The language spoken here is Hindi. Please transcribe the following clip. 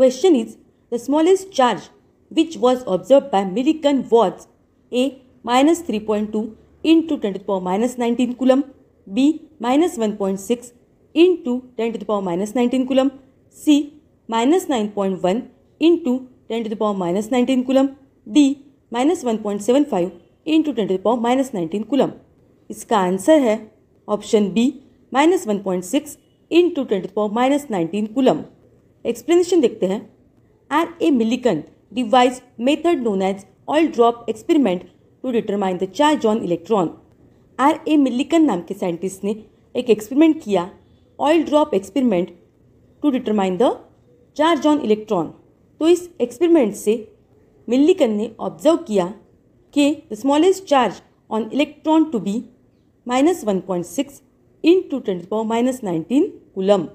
question is the smallest charge which was observed by Millikan was A minus 3.2 into 10 to the power minus 19 coulomb, B minus 1.6 into 10 to the power minus 19 coulomb, C minus 9.1 into 10 to the power minus 19 coulomb, D minus 1.75 into 10 to the power minus 19 coulomb. Nineteen coulomb इसका आंसर है option B minus one point six into ten to power minus nineteen coulomb explanation देखते हैं R A Millikan device method known as oil drop experiment to determine the charge on electron R A Millikan नाम के साइंटिस्ट ने एक एक्सपेरिमेंट किया oil drop experiment to determine the charge on electron तो इस एक्सपेरिमेंट से मिल्लिकन ने ऑब्जर्व किया कि the smallest charge on electron to be minus one point six into twenty power minus nineteen coulomb